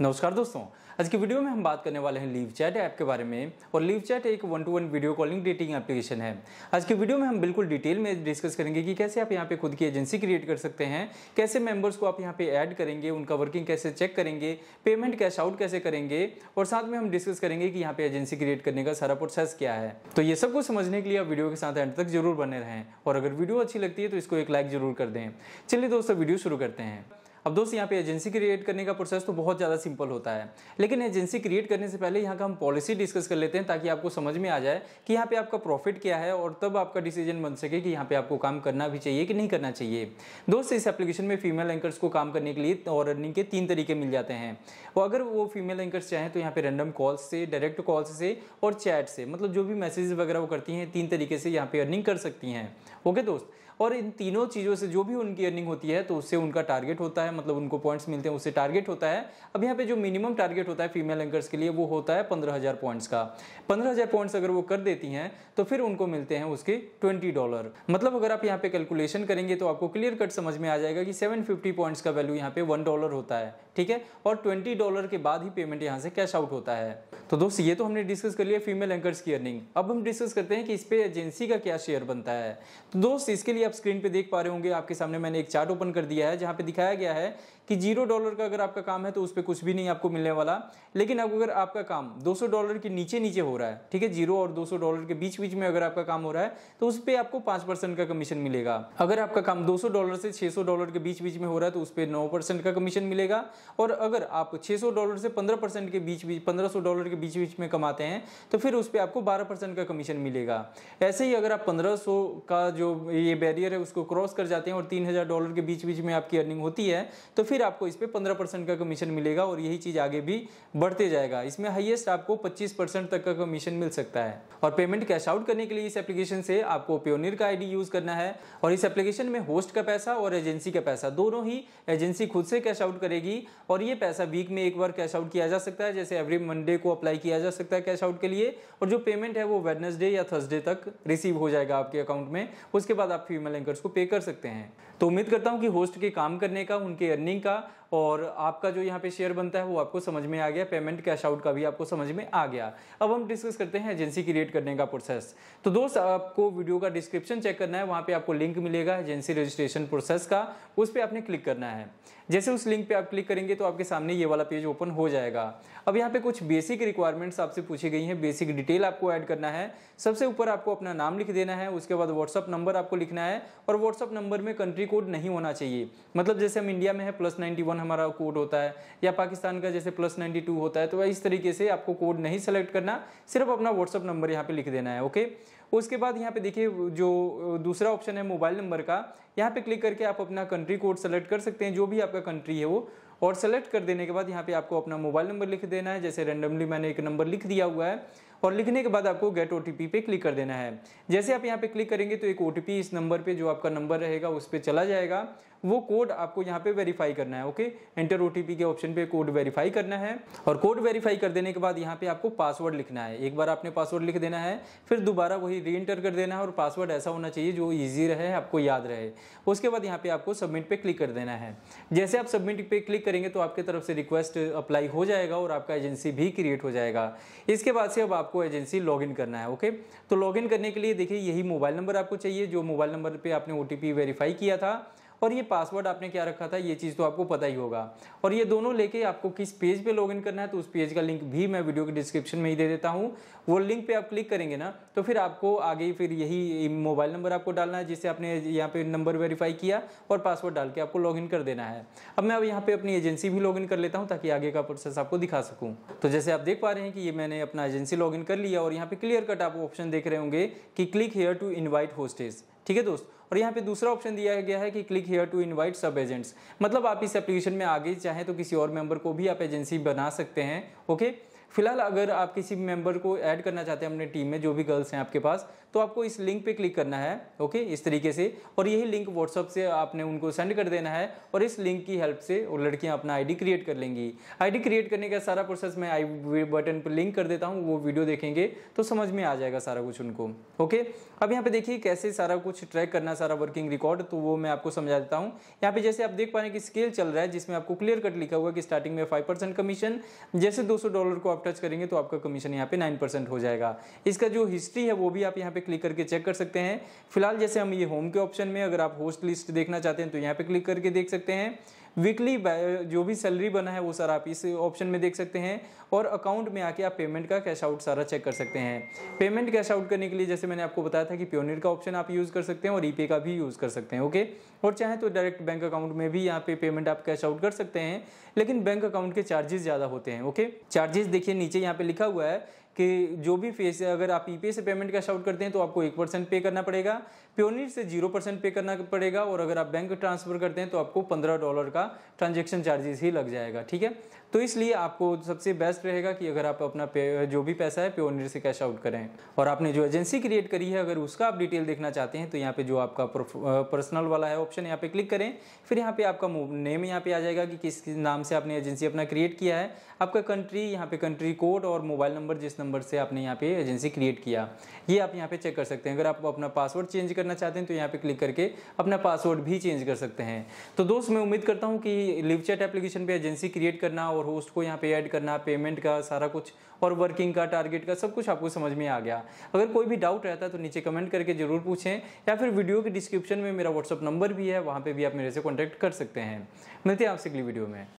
नमस्कार दोस्तों आज की वीडियो में हम बात करने वाले हैं लीव चैट ऐप के बारे में और लीव चैट एक one to one video calling dating application है आज की वीडियो में हम बिल्कुल डिटेल में डिस्कस करेंगे कि कैसे आप यहाँ पे खुद की एजेंसी क्रिएट कर सकते हैं कैसे मेंबर्स को आप यहाँ पे ऐड करेंगे उनका वर्किंग कैसे चेक करेंगे पेमेंट कैश आउट कैसे करेंगे और साथ में हम डिस्कस करेंगे कि यहाँ पे एजेंसी क्रिएट करने का सारा प्रोसेस क्या है तो ये सब कुछ समझने के लिए आप वीडियो के साथ एंड तक जरूर बने रहें और अगर वीडियो अच्छी लगती है तो इसको एक लाइक जरूर कर दें चलिए दोस्तों वीडियो शुरू करते हैं अब दोस्त यहाँ पे एजेंसी क्रिएट करने का प्रोसेस तो बहुत ज़्यादा सिंपल होता है लेकिन एजेंसी क्रिएट करने से पहले यहाँ का हम पॉलिसी डिस्कस कर लेते हैं ताकि आपको समझ में आ जाए कि यहाँ पे आपका प्रॉफिट क्या है और तब आपका डिसीजन बन सके कि यहाँ पे आपको काम करना भी चाहिए कि नहीं करना चाहिए दोस्त इस एप्लीकेशन में फीमेल एंकर्स को काम करने के लिए और अर्निंग के तीन तरीके मिल जाते हैं और अगर वो फीमेल एंकर्स चाहें तो यहाँ पे रैंडम कॉल से डायरेक्ट कॉल्स से और चैट से मतलब जो भी मैसेज वगैरह वो करती हैं तीन तरीके से यहाँ पे अर्निंग कर सकती हैं ओके दोस्त और इन तीनों चीज़ों से जो भी उनकी अर्निंग होती है तो उससे उनका टारगेट होता है मतलब उनको पॉइंट्स मिलते हैं उससे टारगेट होता है अब यहाँ पे जो मिनिमम टारगेट होता है फीमेल एंकर्स के लिए वो होता है पंद्रह हज़ार पॉइंट्स का पंद्रह हज़ार पॉइंट्स अगर वो कर देती हैं तो फिर उनको मिलते हैं उसके ट्वेंटी डॉलर मतलब अगर आप यहाँ पे कैलकुलेशन करेंगे तो आपको क्लियर कट समझ में आ जाएगा कि सेवन फिफ्टी पॉइंट्स का वैल्यू यहाँ पे वन डॉलर होता है ठीक है और ट्वेंटी डॉलर के बाद ही पेमेंट यहाँ से कैश आउट होता है तो दोस्त ये तो हमने डिस्कस कर लिया फीमेल एंकर्स की अर्निंग अब हम डिस्कस करते हैं कि इस पर एजेंसी का क्या शेयर बनता है तो दोस्त इसके लिए आप स्क्रीन पे देख पा रहे होंगे आपके सामने मैंने एक चार्ट ओपन कर दिया है जहां पे दिखाया गया है कि जीरो डॉलर का अगर आपका काम है तो उस पर कुछ भी नहीं आपको मिलने वाला लेकिन अब अगर आपका काम दो डॉलर के नीचे नीचे हो रहा है ठीक है जीरो और दो डॉलर के बीच बीच में अगर आपका काम हो रहा है तो उस पर आपको पांच परसेंट का कमीशन मिलेगा अगर आपका काम दो डॉलर से छह डॉलर के बीच बीच में हो रहा है तो उस पर नौ परसेंट का कमीशन मिलेगा और अगर आप 600 डॉलर से पंद्रह परसेंट के बीच बीच पंद्रह डॉलर के बीच बीच में कमाते हैं तो फिर उस पर आपको बारह परसेंट का कमीशन मिलेगा ऐसे ही अगर आप पंद्रह सौ का जो ये बैरियर है उसको क्रॉस कर जाते हैं और तीन हज़ार डॉलर के बीच बीच में आपकी अर्निंग होती है तो फिर आपको इस पर पंद्रह परसेंट का कमीशन मिलेगा और यही चीज़ आगे भी बढ़ते जाएगा इसमें हाइएस्ट आपको पच्चीस परसेंट तक का कमीशन मिल सकता है और पेमेंट कैश आउट करने के लिए इस एप्लीकेशन से आपको प्योनियर का आई यूज़ करना है और इस एप्लीकेशन में होस्ट का पैसा और एजेंसी का पैसा दोनों ही एजेंसी खुद से कैश आउट करेगी और ये पैसा वीक में एक बार कैश आउट किया जा सकता है जैसे एवरी मंडे को आप अप्लाई किया जा सकता है कैश आउट के लिए और जो पेमेंट है वो वेडनेसडे या थर्सडे तक रिसीव हो जाएगा आपके अकाउंट में उसके बाद आप फीमेल एंकर्स को पे कर सकते हैं तो उम्मीद करता हूँ कि होस्ट के काम करने का उनके अर्निंग का और आपका जो यहाँ पे शेयर बनता है वो आपको समझ में आ गया पेमेंट कैश आउट का भी आपको समझ में आ गया अब हम डिस्कस करते हैं एजेंसी क्रिएट करने का प्रोसेस तो दोस्त आपको वीडियो का डिस्क्रिप्शन चेक करना है वहाँ पे आपको लिंक मिलेगा एजेंसी रजिस्ट्रेशन प्रोसेस का उस पर आपने क्लिक करना है जैसे उस लिंक पे आप क्लिक करेंगे तो आपके सामने ये वाला पेज ओपन हो जाएगा अब यहाँ पे कुछ बेसिक रिक्वायरमेंट्स आपसे पूछी गई हैं बेसिक डिटेल आपको ऐड करना है सबसे ऊपर आपको अपना नाम लिख देना है उसके बाद व्हाट्सअप नंबर आपको लिखना है और व्हाट्सअप नंबर में कंट्री कोड नहीं होना चाहिए मतलब जैसे हम इंडिया में है प्लस नाइन्टी वन हमारा कोड होता है या पाकिस्तान का जैसे प्लस नाइन्टी टू होता है तो इस तरीके से आपको कोड नहीं सेलेक्ट करना सिर्फ अपना व्हाट्सअप नंबर यहाँ पे लिख देना है ओके उसके बाद यहाँ पे देखिए जो दूसरा ऑप्शन है मोबाइल नंबर का यहाँ पे क्लिक करके आप अपना कंट्री कोड सेलेक्ट कर सकते हैं जो भी आपका कंट्री है वो और सेलेक्ट कर देने के बाद यहाँ पे आपको अपना मोबाइल नंबर लिख देना है जैसे रेंडमली मैंने एक नंबर लिख दिया हुआ है और लिखने के बाद आपको गेट ओ पे क्लिक कर देना है जैसे आप यहाँ पे क्लिक करेंगे तो एक ओ इस नंबर पे जो आपका नंबर रहेगा उस पर चला जाएगा वो कोड आपको यहाँ पे वेरीफाई करना है ओके एंटर ओ के ऑप्शन पे कोड वेरीफाई करना है और कोड वेरीफाई कर देने के बाद यहाँ पे आपको पासवर्ड लिखना है एक बार आपने पासवर्ड लिख देना है फिर दोबारा वही री एंटर कर देना है और पासवर्ड ऐसा होना चाहिए जो ईजी रहे आपको याद रहे उसके बाद यहाँ पे आपको सबमिट पे क्लिक कर देना है जैसे आप सबमिट पे क्लिक करेंगे तो आपके तरफ से रिक्वेस्ट अप्लाई हो जाएगा और आपका एजेंसी भी क्रिएट हो जाएगा इसके बाद से अब आपको एजेंसी लॉग करना है ओके तो लॉग करने के लिए देखिए यही मोबाइल नंबर आपको चाहिए जो मोबाइल नंबर पर आपने ओ वेरीफाई किया था और ये पासवर्ड आपने क्या रखा था ये चीज़ तो आपको पता ही होगा और ये दोनों लेके आपको किस पेज पे लॉगिन करना है तो उस पेज का लिंक भी मैं वीडियो के डिस्क्रिप्शन में ही दे देता हूँ वो लिंक पे आप क्लिक करेंगे ना तो फिर आपको आगे फिर यही मोबाइल नंबर आपको डालना है जिससे आपने यहाँ पे नंबर वेरीफाई किया और पासवर्ड डाल के आपको लॉग कर देना है अब मैं अब यहाँ पे अपनी एजेंसी भी लॉग कर लेता हूँ ताकि आगे का प्रोसेस आपको दिखा सकूँ तो जैसे आप देख पा रहे हैं कि ये मैंने अपना एजेंसी लॉग कर लिया और यहाँ पे क्लियर कट आप ऑप्शन देख रहे होंगे कि click here to invite hostage ठीक है दोस्त और यहाँ पे दूसरा ऑप्शन दिया गया है कि click here to invite sub agents मतलब आप इस एप्लीकेशन में आगे चाहें तो किसी और मेंबर को भी आप एजेंसी बना सकते हैं ओके फिलहाल अगर आप किसी मेंबर को ऐड करना चाहते हैं अपने टीम में जो भी गर्ल्स हैं आपके पास तो आपको इस लिंक पे क्लिक करना है ओके इस तरीके से और यही लिंक व्हाट्सअप से आपने उनको सेंड कर देना है और इस लिंक की हेल्प से वो लड़कियाँ अपना आईडी क्रिएट कर लेंगी आईडी क्रिएट करने का सारा प्रोसेस मैं आई बटन पर लिंक कर देता हूँ वो वीडियो देखेंगे तो समझ में आ जाएगा सारा कुछ उनको ओके अब यहाँ पे देखिए कैसे सारा कुछ ट्रैक करना सारा वर्किंग रिकॉर्ड तो वो मैं आपको समझा देता हूँ यहाँ पे जैसे आप देख पा रहे हैं कि स्केल चल रहा है जिसमें आपको क्लियर कट लिखा हुआ है कि स्टार्टिंग में फाइव परसेंट कमीशन जैसे 200 डॉलर को आप टच करेंगे तो आपका कमीशन यहाँ पे नाइन परसेंट हो जाएगा इसका जो हिस्ट्री है वो भी आप यहाँ पे क्लिक करके चेक कर सकते हैं फिलहाल जैसे हम ये होम के ऑप्शन में अगर आप होस्ट लिस्ट देखना चाहते हैं तो यहाँ पे क्लिक करके देख सकते हैं वीकली जो भी सैलरी बना है वो सारा आप इस ऑप्शन में देख सकते हैं और अकाउंट में आके आप पेमेंट का कैश आउट सारा चेक कर सकते हैं पेमेंट कैश आउट करने के लिए जैसे मैंने आपको बताया था कि प्योनियर का ऑप्शन आप यूज़ कर सकते हैं और ईपे e का भी यूज़ कर सकते हैं ओके और चाहे तो डायरेक्ट बैंक अकाउंट में भी यहाँ पे पेमेंट आप कैश आउट कर सकते हैं लेकिन बैंक अकाउंट के चार्जेस ज़्यादा होते हैं ओके चार्जेस देखिए नीचे यहाँ पे लिखा हुआ है कि जो भी फेस अगर आप ई e पे से पेमेंट कैश आउट करते हैं तो आपको एक परसेंट पे करना पड़ेगा प्योनीर से जीरो परसेंट पे करना पड़ेगा और अगर आप बैंक ट्रांसफ़र करते हैं तो आपको पंद्रह डॉलर का ट्रांजेक्शन चार्जेस ही लग जाएगा ठीक है तो इसलिए आपको सबसे बेस्ट रहेगा कि अगर आप अपना जो भी पैसा है प्योनीर से कैश आउट करें और आपने जो एजेंसी क्रिएट करी है अगर उसका आप डिटेल देखना चाहते हैं तो यहाँ पे जो आपका पर्सनल वाला है ऑप्शन यहाँ पे क्लिक करें फिर यहाँ पे आपका नेम यहाँ पे आ जाएगा कि किस नाम से आपने एजेंसी अपना क्रिएट किया है आपका कंट्री यहाँ पे कंट्री कोड और मोबाइल नंबर जिस नंबर से आपने यहाँ पे एजेंसी क्रिएट किया ये आप यहाँ पे चेक कर सकते हैं अगर आप अपना पासवर्ड चेंज कर करना चाहते हैं तो यहाँ पे क्लिक करके अपना पासवर्ड भी चेंज कर सकते हैं तो दोस्त मैं उम्मीद करता हूँ कि लिवचैट एप्लीकेशन पे एजेंसी क्रिएट करना और होस्ट को यहाँ पे ऐड करना पेमेंट का सारा कुछ और वर्किंग का टारगेट का सब कुछ आपको समझ में आ गया अगर कोई भी डाउट रहता है तो नीचे कमेंट करके जरूर पूछें या फिर वीडियो के डिस्क्रिप्शन में मेरा व्हाट्सअप नंबर भी है वहाँ पर भी आप मेरे से कॉन्टैक्ट कर सकते हैं मिलते हैं आपसे अगली वीडियो में